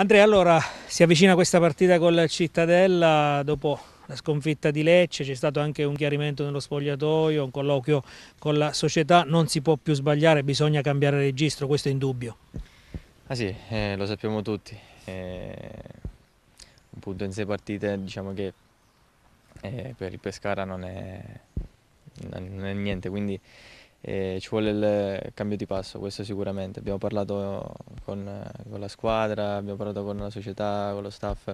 Andrea, allora si avvicina questa partita con la Cittadella dopo la sconfitta di Lecce, c'è stato anche un chiarimento nello spogliatoio, un colloquio con la società, non si può più sbagliare, bisogna cambiare registro, questo è in dubbio. Ah sì, eh, lo sappiamo tutti, eh, un punto in sei partite diciamo che eh, per il Pescara non è, non è niente, quindi e ci vuole il cambio di passo, questo sicuramente. Abbiamo parlato con, con, la squadra, abbiamo parlato con la società, con lo staff.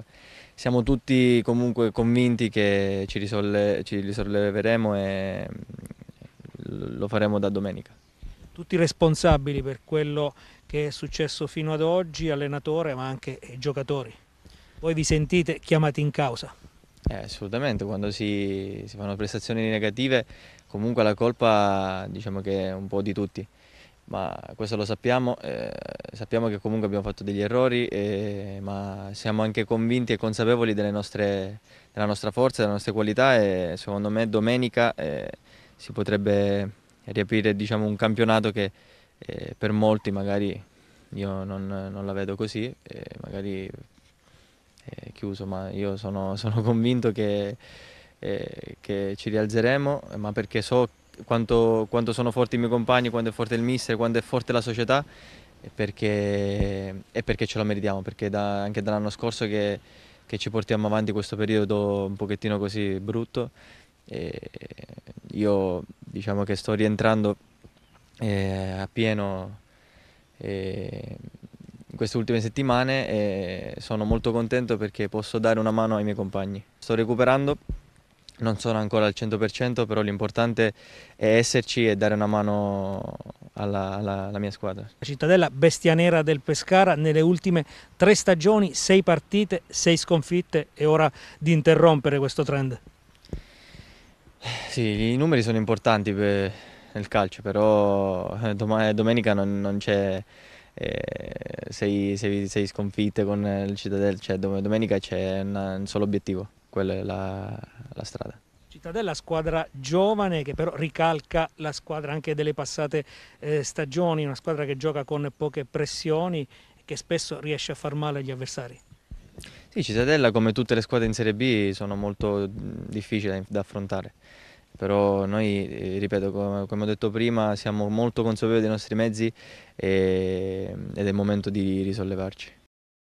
Siamo tutti comunque convinti che ci, risolle, ci risolleveremo e mm, lo faremo da domenica. Tutti responsabili per quello che è successo fino ad oggi, allenatore ma anche giocatori. Voi vi sentite chiamati in causa? Eh, assolutamente, quando si, si, fanno prestazioni negative comunque la colpa diciamo che è un po' di tutti, ma questo lo sappiamo, eh, sappiamo che comunque abbiamo fatto degli errori, eh, ma siamo anche convinti e consapevoli nostre, della nostra forza, delle nostre qualità e secondo me domenica eh, si potrebbe riaprire diciamo, un campionato che eh, per molti magari io non, non la vedo così, magari eh, chiuso, ma io sono, sono convinto che, eh, che, ci rialzeremo, ma perché so quanto, quanto, sono forti i miei compagni, quanto è forte il mister, quanto è forte la società e perché, e perché ce lo meritiamo, perché da, anche dall'anno scorso che, che ci portiamo avanti questo periodo un pochettino così brutto. E io diciamo che sto rientrando eh, a pieno eh, in queste ultime settimane e sono molto contento perché posso dare una mano ai miei compagni. Sto recuperando, non sono ancora al 100% però l'importante è esserci e dare una mano alla, alla, alla, mia squadra. La cittadella bestia nera del Pescara nelle ultime tre stagioni, sei partite, sei sconfitte, è ora di interrompere questo trend. Sì, i numeri sono importanti per, nel calcio però eh, eh, domenica non, non c'è eh, sei, sei, sei, sconfitte con il Cittadella, cioè domenica c'è un, un, solo obiettivo, quella è la, la strada. Cittadella, squadra giovane che però ricalca la squadra anche delle passate eh, stagioni, una squadra che gioca con poche pressioni e che spesso riesce a far male agli avversari. Sì, Cittadella come tutte le squadre in Serie B sono molto difficili da affrontare però noi, eh, ripeto, come, come ho detto prima, siamo molto consapevoli dei nostri mezzi e, ed è il momento di risollevarci.